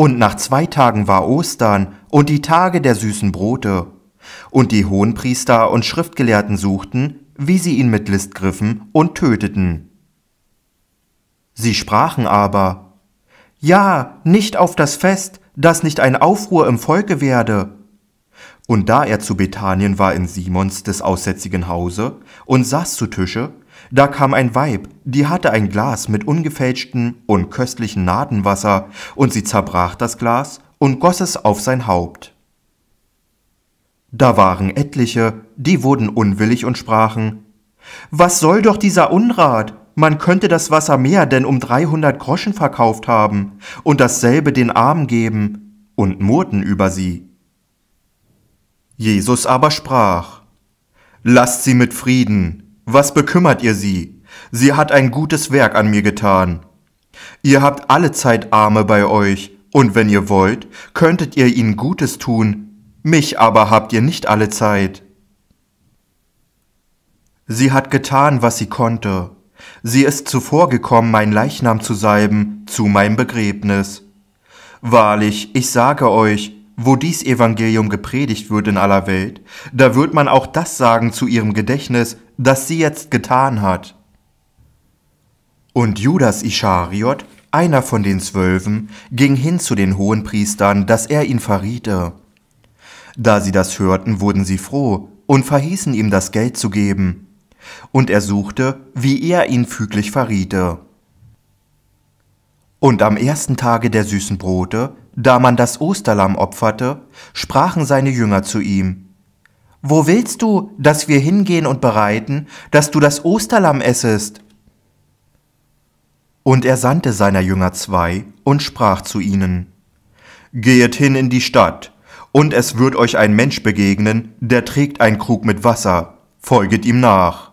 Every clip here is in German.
Und nach zwei Tagen war Ostern und die Tage der süßen Brote. Und die Hohenpriester und Schriftgelehrten suchten, wie sie ihn mit List griffen und töteten. Sie sprachen aber, Ja, nicht auf das Fest, dass nicht ein Aufruhr im Volke werde. Und da er zu Bethanien war in Simons des aussätzigen Hause und saß zu Tische, da kam ein Weib, die hatte ein Glas mit ungefälschten und köstlichen Nadenwasser, und sie zerbrach das Glas und goss es auf sein Haupt. Da waren etliche, die wurden unwillig und sprachen Was soll doch dieser Unrat? Man könnte das Wasser mehr denn um dreihundert Groschen verkauft haben und dasselbe den Armen geben, und murrten über sie. Jesus aber sprach Lasst sie mit Frieden, was bekümmert ihr sie? Sie hat ein gutes Werk an mir getan. Ihr habt alle Zeit Arme bei euch, und wenn ihr wollt, könntet ihr ihnen Gutes tun, mich aber habt ihr nicht alle Zeit. Sie hat getan, was sie konnte. Sie ist zuvor gekommen, mein Leichnam zu salben, zu meinem Begräbnis. Wahrlich, ich sage euch, wo dies Evangelium gepredigt wird in aller Welt, da wird man auch das sagen zu ihrem Gedächtnis, das sie jetzt getan hat. Und Judas Ischariot, einer von den Zwölfen, ging hin zu den Hohenpriestern, dass er ihn verriete. Da sie das hörten, wurden sie froh und verhießen ihm das Geld zu geben. Und er suchte, wie er ihn füglich verriete. Und am ersten Tage der süßen Brote, da man das Osterlamm opferte, sprachen seine Jünger zu ihm, wo willst du, dass wir hingehen und bereiten, dass du das Osterlamm essest? Und er sandte seiner Jünger zwei und sprach zu ihnen, Gehet hin in die Stadt, und es wird euch ein Mensch begegnen, der trägt einen Krug mit Wasser, folget ihm nach.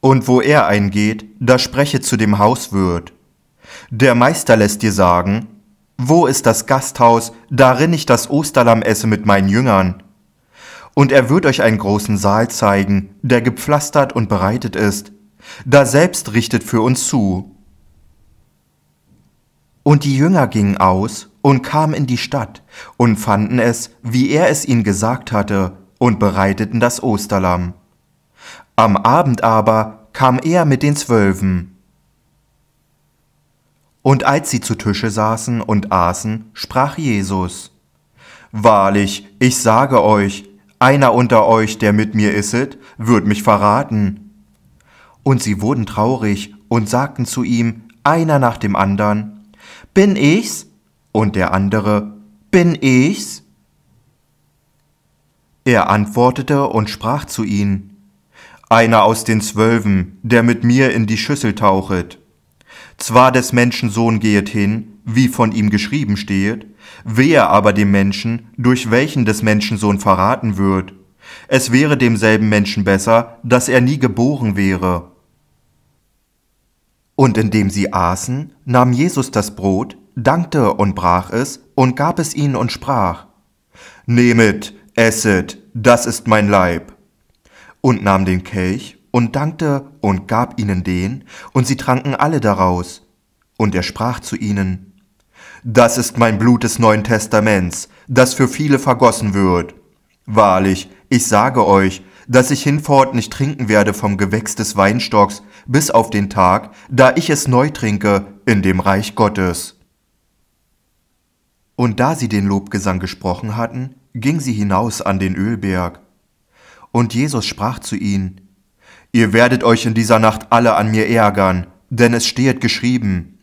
Und wo er eingeht, da sprechet zu dem Hauswirt. Der Meister lässt dir sagen, wo ist das Gasthaus, darin ich das Osterlamm esse mit meinen Jüngern? Und er wird euch einen großen Saal zeigen, der gepflastert und bereitet ist. Da selbst richtet für uns zu. Und die Jünger gingen aus und kamen in die Stadt und fanden es, wie er es ihnen gesagt hatte, und bereiteten das Osterlamm. Am Abend aber kam er mit den Zwölfen. Und als sie zu Tische saßen und aßen, sprach Jesus, Wahrlich, ich sage euch, einer unter euch, der mit mir isset, wird mich verraten. Und sie wurden traurig und sagten zu ihm, einer nach dem andern, Bin ich's? Und der andere, Bin ich's? Er antwortete und sprach zu ihnen, Einer aus den Zwölfen, der mit mir in die Schüssel tauchet. Zwar des Menschen Sohn gehet hin, wie von ihm geschrieben stehet, wehe aber dem Menschen, durch welchen des Menschen Sohn verraten wird. Es wäre demselben Menschen besser, dass er nie geboren wäre. Und indem sie aßen, nahm Jesus das Brot, dankte und brach es und gab es ihnen und sprach, Nehmet, esset, das ist mein Leib. Und nahm den Kelch und dankte und gab ihnen den, und sie tranken alle daraus. Und er sprach zu ihnen, Das ist mein Blut des Neuen Testaments, das für viele vergossen wird. Wahrlich, ich sage euch, dass ich hinfort nicht trinken werde vom Gewächs des Weinstocks bis auf den Tag, da ich es neu trinke in dem Reich Gottes. Und da sie den Lobgesang gesprochen hatten, ging sie hinaus an den Ölberg. Und Jesus sprach zu ihnen, Ihr werdet euch in dieser Nacht alle an mir ärgern, denn es steht geschrieben,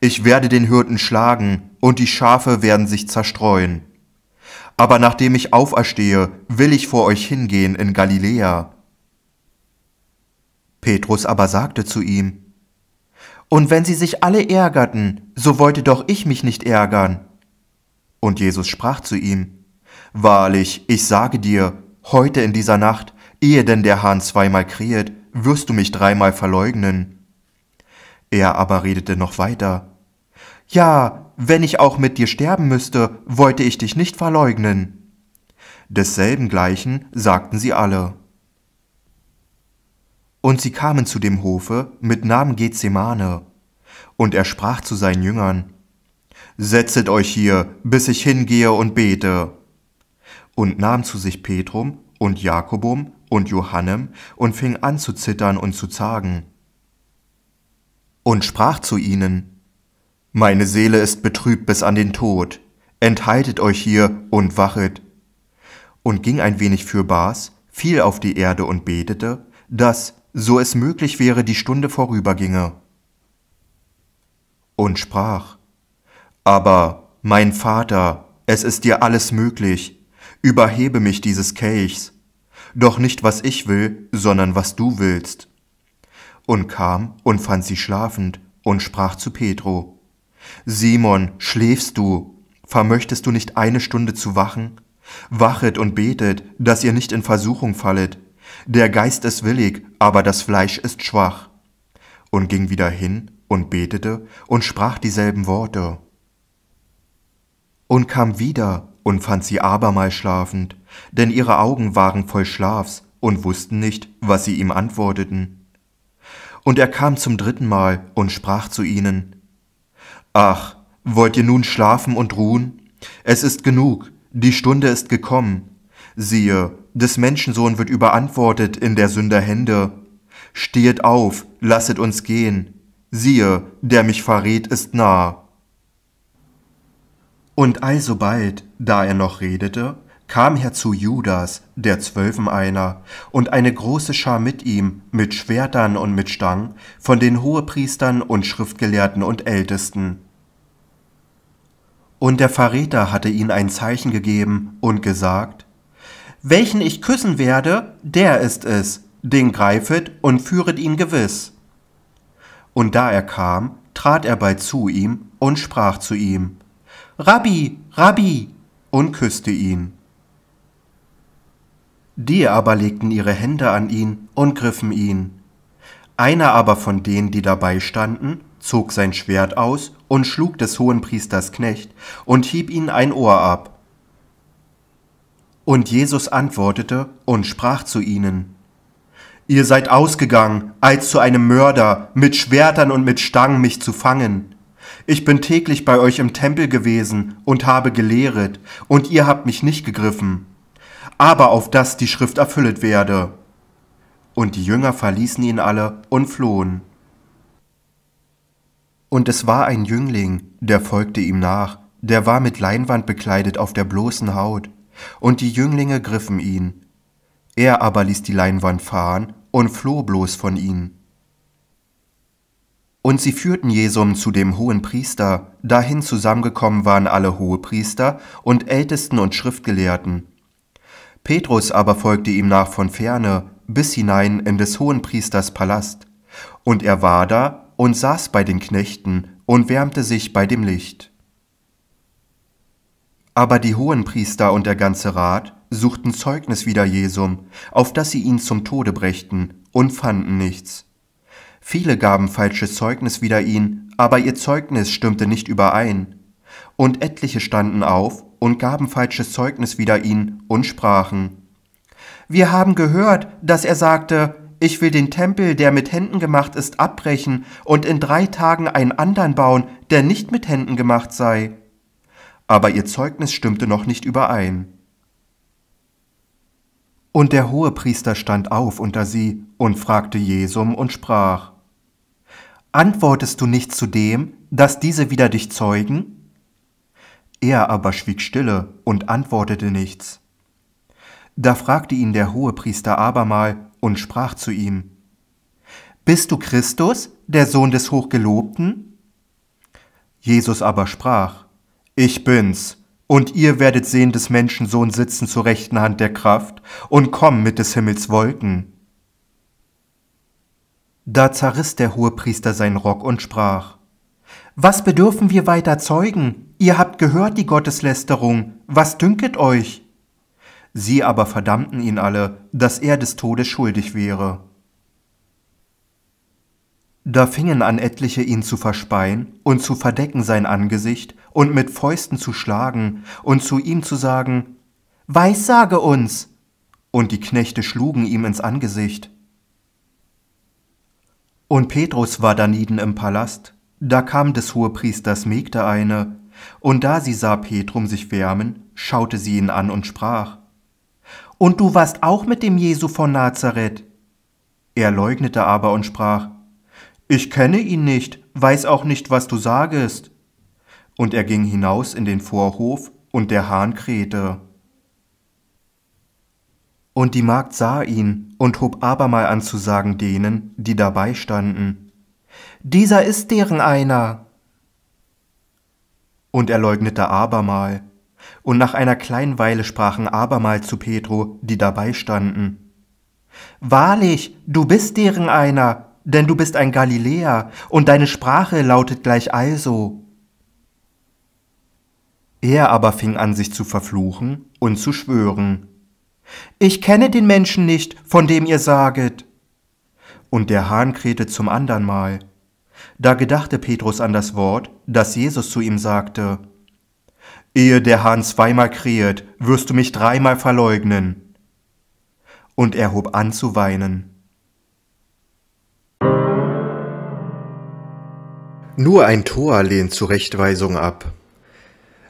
ich werde den Hirten schlagen, und die Schafe werden sich zerstreuen. Aber nachdem ich auferstehe, will ich vor euch hingehen in Galiläa. Petrus aber sagte zu ihm, Und wenn sie sich alle ärgerten, so wollte doch ich mich nicht ärgern. Und Jesus sprach zu ihm, Wahrlich, ich sage dir, heute in dieser Nacht Ehe denn der Hahn zweimal krähet, wirst du mich dreimal verleugnen. Er aber redete noch weiter. Ja, wenn ich auch mit dir sterben müsste, wollte ich dich nicht verleugnen. Desselben gleichen sagten sie alle. Und sie kamen zu dem Hofe mit Namen Gethsemane. Und er sprach zu seinen Jüngern, Setzet euch hier, bis ich hingehe und bete. Und nahm zu sich Petrum und Jakobum und Johannem und fing an zu zittern und zu zagen. Und sprach zu ihnen, Meine Seele ist betrübt bis an den Tod, enthaltet euch hier und wachet. Und ging ein wenig fürbaß, fiel auf die Erde und betete, dass, so es möglich wäre, die Stunde vorüberginge. Und sprach, Aber, mein Vater, es ist dir alles möglich, überhebe mich dieses Kelchs, doch nicht was ich will, sondern was du willst. Und kam und fand sie schlafend und sprach zu Petro, Simon, schläfst du? Vermöchtest du nicht eine Stunde zu wachen? Wachet und betet, dass ihr nicht in Versuchung fallet. Der Geist ist willig, aber das Fleisch ist schwach. Und ging wieder hin und betete und sprach dieselben Worte. Und kam wieder und fand sie abermals schlafend, denn ihre Augen waren voll Schlafs und wussten nicht, was sie ihm antworteten. Und er kam zum dritten Mal und sprach zu ihnen, Ach, wollt ihr nun schlafen und ruhen? Es ist genug, die Stunde ist gekommen. Siehe, des Menschensohn wird überantwortet in der Sünder Hände. Stehet auf, lasset uns gehen. Siehe, der mich verrät, ist nah. Und alsobald, da er noch redete, kam herzu Judas, der Zwölfen einer, und eine große Schar mit ihm, mit Schwertern und mit Stangen, von den Hohepriestern und Schriftgelehrten und Ältesten. Und der Verräter hatte ihnen ein Zeichen gegeben und gesagt, Welchen ich küssen werde, der ist es, den greifet und führet ihn gewiss. Und da er kam, trat er bald zu ihm und sprach zu ihm, Rabbi, Rabbi, und küsste ihn. Die aber legten ihre Hände an ihn und griffen ihn. Einer aber von denen, die dabei standen, zog sein Schwert aus und schlug des Hohenpriesters Knecht und hieb ihn ein Ohr ab. Und Jesus antwortete und sprach zu ihnen, Ihr seid ausgegangen, als zu einem Mörder, mit Schwertern und mit Stangen mich zu fangen. Ich bin täglich bei euch im Tempel gewesen und habe gelehret, und ihr habt mich nicht gegriffen. Aber auf das die Schrift erfüllet werde. Und die Jünger verließen ihn alle und flohen. Und es war ein Jüngling, der folgte ihm nach, der war mit Leinwand bekleidet auf der bloßen Haut, und die Jünglinge griffen ihn. Er aber ließ die Leinwand fahren und floh bloß von ihnen. Und sie führten Jesum zu dem Hohenpriester, dahin zusammengekommen waren alle Hohepriester und Ältesten und Schriftgelehrten. Petrus aber folgte ihm nach von ferne, bis hinein in des Hohenpriesters Palast. Und er war da und saß bei den Knechten und wärmte sich bei dem Licht. Aber die Hohenpriester und der ganze Rat suchten Zeugnis wider Jesum, auf dass sie ihn zum Tode brächten, und fanden nichts. Viele gaben falsches Zeugnis wider ihn, aber ihr Zeugnis stimmte nicht überein. Und etliche standen auf und gaben falsches Zeugnis wider ihn und sprachen, Wir haben gehört, dass er sagte, ich will den Tempel, der mit Händen gemacht ist, abbrechen und in drei Tagen einen anderen bauen, der nicht mit Händen gemacht sei. Aber ihr Zeugnis stimmte noch nicht überein. Und der Hohepriester stand auf unter sie und fragte Jesum und sprach, Antwortest du nicht zu dem, dass diese wieder dich zeugen? Er aber schwieg stille und antwortete nichts. Da fragte ihn der Hohepriester abermal und sprach zu ihm, Bist du Christus, der Sohn des Hochgelobten? Jesus aber sprach, Ich bin's, und ihr werdet sehen des Menschensohn sitzen zur rechten Hand der Kraft und kommen mit des Himmels Wolken. Da zerriss der Hohepriester seinen Rock und sprach, Was bedürfen wir weiter Zeugen? Ihr habt gehört die Gotteslästerung, was dünket euch? Sie aber verdammten ihn alle, dass er des Todes schuldig wäre. Da fingen an etliche ihn zu verspeien und zu verdecken sein Angesicht und mit Fäusten zu schlagen und zu ihm zu sagen, Weissage uns! Und die Knechte schlugen ihm ins Angesicht. Und Petrus war danieden im Palast, da kam des Hohepriesters Mägde eine, und da sie sah Petrum sich wärmen, schaute sie ihn an und sprach, Und du warst auch mit dem Jesu von Nazareth. Er leugnete aber und sprach, Ich kenne ihn nicht, weiß auch nicht, was du sagest. Und er ging hinaus in den Vorhof, und der Hahn krähte. Und die Magd sah ihn und hob abermal an zu sagen denen, die dabei standen, Dieser ist deren einer. Und er leugnete abermal. Und nach einer kleinen Weile sprachen abermal zu Petro, die dabei standen, Wahrlich, du bist deren einer, denn du bist ein Galiläer, und deine Sprache lautet gleich also. Er aber fing an, sich zu verfluchen und zu schwören. Ich kenne den Menschen nicht, von dem ihr saget. Und der Hahn krähte zum andern Mal. Da gedachte Petrus an das Wort, das Jesus zu ihm sagte. Ehe der Hahn zweimal kriert, wirst du mich dreimal verleugnen. Und er hob an zu weinen. Nur ein Tor lehnt Zurechtweisung ab.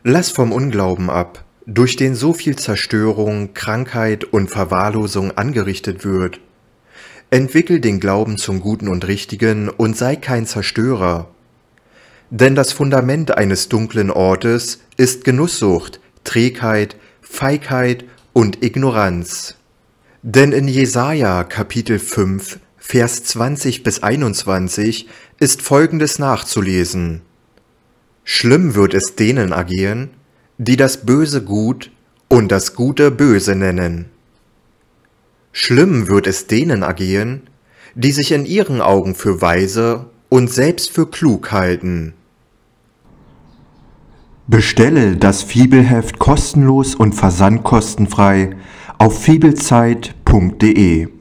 Lass vom Unglauben ab, durch den so viel Zerstörung, Krankheit und Verwahrlosung angerichtet wird. Entwickel den Glauben zum Guten und Richtigen und sei kein Zerstörer. Denn das Fundament eines dunklen Ortes ist Genusssucht, Trägheit, Feigheit und Ignoranz. Denn in Jesaja Kapitel 5, Vers 20 bis 21 ist folgendes nachzulesen. Schlimm wird es denen agieren, die das Böse gut und das Gute böse nennen. Schlimm wird es denen ergehen, die sich in ihren Augen für weise und selbst für klug halten. Bestelle das Fibelheft kostenlos und versandkostenfrei auf fibelzeit.de